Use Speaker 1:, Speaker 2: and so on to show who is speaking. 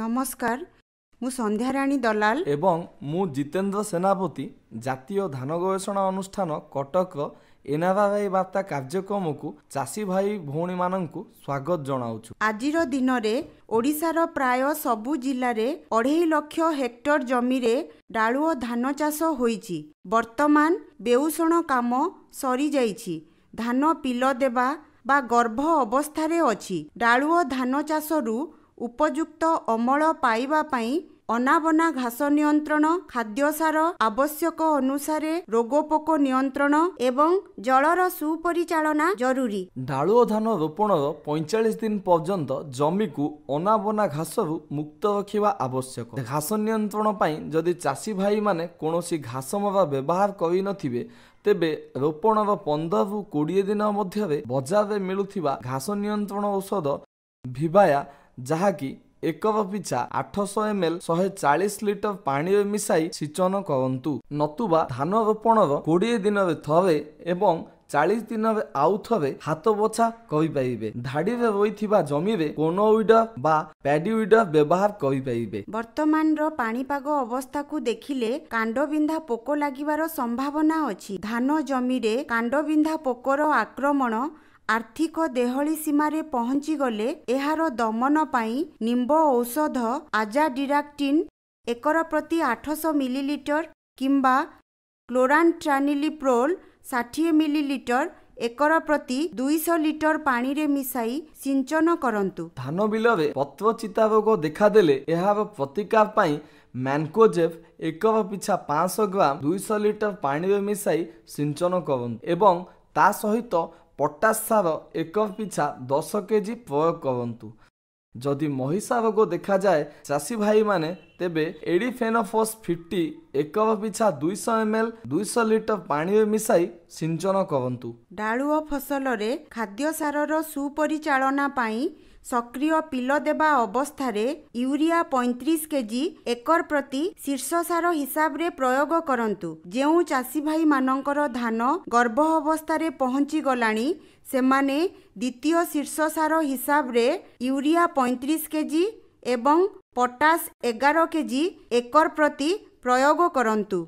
Speaker 1: ନମସ୍କାର ମୁଁ ସନ୍ଧ୍ୟାରାଣୀ ଦଲାଲ
Speaker 2: ଏବଂ ମୁଁ ଜିତେନ୍ଦ୍ର ସେନାପତି ଜାତୀୟ ଧାନ ଗବେଷଣା ଅନୁଷ୍ଠାନ କଟକର ଏନାଭାଇ ବାର୍ତ୍ତା କାର୍ଯ୍ୟକ୍ରମକୁ ଚାଷୀ ଭାଇ ଭଉଣୀମାନଙ୍କୁ ସ୍ୱାଗତ ଜଣାଉଛୁ
Speaker 1: ଆଜିର ଦିନରେ ଓଡ଼ିଶାର ପ୍ରାୟ ସବୁ ଜିଲ୍ଲାରେ ଅଢ଼େଇ ଲକ୍ଷ ହେକ୍ଟର ଜମିରେ ଡାଳୁଅ ଧାନ ଚାଷ ହୋଇଛି ବର୍ତ୍ତମାନ ବେଉଷଣ କାମ ସରିଯାଇଛି ଧାନ ପିଲ ଦେବା ବା ଗର୍ଭ ଅବସ୍ଥାରେ ଅଛି ଡାଳୁଅ ଧାନ ଚାଷରୁ ଉପଯୁକ୍ତ ଅମଳ ପାଇବା ପାଇଁ ଅନାବନା ଘାସ ନିୟନ୍ତ୍ରଣ ଖାଦ୍ୟସାର ଆବଶ୍ୟକ ଅନୁସାରେ ରୋଗପୋକ ନିୟନ୍ତ୍ରଣ ଏବଂ ଜଳର ସୁପରିଚାଳନା ଜରୁରୀ
Speaker 2: ଡାଳୁ ଧାନ ରୋପଣର ପଇଁଚାଳିଶ ଦିନ ପର୍ଯ୍ୟନ୍ତ ଜମିକୁ ଅନାବନା ଘାସରୁ ମୁକ୍ତ ରଖିବା ଆବଶ୍ୟକ ଘାସ ନିୟନ୍ତ୍ରଣ ପାଇଁ ଯଦି ଚାଷୀ ଭାଇମାନେ କୌଣସି ଘାସ ମରା ବ୍ୟବହାର କରିନଥିବେ ତେବେ ରୋପଣର ପନ୍ଦରରୁ କୋଡ଼ିଏ ଦିନ ମଧ୍ୟରେ ବଜାରରେ ମିଳୁଥିବା ଘାସ ନିୟନ୍ତ୍ରଣ ଔଷଧ ଭିବାୟା ଯାହାକି ଏକ ପିଛା ଆଠଶହ ଏମ ଏଲ୍ ଶହେ ଚାଳିଶ ଲିଟର ପାଣିରେ ମିଶାଇ ସିଚନ କରନ୍ତୁ ନତୁବା ଧାନ ରୋପଣର କୋଡ଼ିଏ ଦିନରେ ଥରେ ଏବଂ ଚାଳିଶ ଦିନରେ ଆଉ ଥରେ ହାତ ବଛା କରିପାରିବେ ଧାଡ଼ିରେ ରହିଥିବା ଜମିରେ କୋନୋଉଇଡର ବା ପ୍ୟାଡିଉଇଡର ବ୍ୟବହାର କରିପାରିବେ
Speaker 1: ବର୍ତ୍ତମାନର ପାଣିପାଗ ଅବସ୍ଥାକୁ ଦେଖିଲେ କାଣ୍ଡବିନ୍ଧା ପୋକ ଲାଗିବାର ସମ୍ଭାବନା ଅଛି ଧାନ ଜମିରେ କାଣ୍ଡବିନ୍ଧା ପୋକର ଆକ୍ରମଣ ଆର୍ଥିକ ଦେହଳି ସୀମାରେ ପହଞ୍ଚିଗଲେ ଏହାର ଦମନ ପାଇଁ ନିମ୍ବ ଔଷଧ ଆଜାଡିରାକ୍ଟିନ୍ ଏକର ପ୍ରତି ଆଠଶହ ମିଲିଲିଟର କିମ୍ବା କ୍ଲୋରାଣ୍ଟ୍ରାନିଲିପ୍ରୋଲ ଷାଠିଏ ମିଲିଲିଟର ଏକର ପ୍ରତି ଦୁଇଶହ ଲିଟର ପାଣିରେ ମିଶାଇ ସିଞ୍ଚନ କରନ୍ତୁ
Speaker 2: ଧାନ ବିଲରେ ପତ୍ରଚିତା ରୋଗ ଦେଖାଦେଲେ ଏହାର ପ୍ରତିକାର ପାଇଁ ମ୍ୟାନକୋଜେଫ୍ ଏକର ପିଛା ପାଞ୍ଚଶହ ଗ୍ରାମ ଦୁଇଶହ ଲିଟର ପାଣିରେ ମିଶାଇ ସିଞ୍ଚନ କରନ୍ତୁ ଏବଂ ତା ସହିତ ପଟାସ ସାର ଏକ ପିଛା ଦଶ କେଜି ପ୍ରୟୋଗ କରନ୍ତୁ ଯଦି ମହିଷା ରୋଗ ଦେଖାଯାଏ ଚାଷୀ ଭାଇମାନେ ତେବେ ଏଡ଼ିଫେନୋଫସ୍ ଫିଟି ଏକ ପିଛା ଦୁଇଶହ ଏମ ଏଲ୍ ଦୁଇଶହ ଲିଟର ପାଣିରେ ମିଶାଇ ସିଞ୍ଚନ କରନ୍ତୁ
Speaker 1: ଡାଳୁଅ ଫସଲରେ ଖାଦ୍ୟ ସାରର ସୁପରିଚାଳନା ପାଇଁ ସକ୍ରିୟ ପିଲ ଦେବା ଅବସ୍ଥାରେ ୟୁରିଆ ପଇଁତିରିଶ କେଜି ଏକର ପ୍ରତି ଶୀର୍ଷ ସାର ହିସାବରେ ପ୍ରୟୋଗ କରନ୍ତୁ ଯେଉଁ ଚାଷୀ ଭାଇମାନଙ୍କର ଧାନ ଗର୍ଭ ଅବସ୍ଥାରେ ପହଞ୍ଚିଗଲାଣି ସେମାନେ ଦ୍ୱିତୀୟ ଶୀର୍ଷ ସାର ହିସାବରେ ୟୁରିଆ ପଇଁତିରିଶ କେଜି ଏବଂ ପଟାସ୍ ଏଗାର କେଜି ଏକର ପ୍ରତି ପ୍ରୟୋଗ କରନ୍ତୁ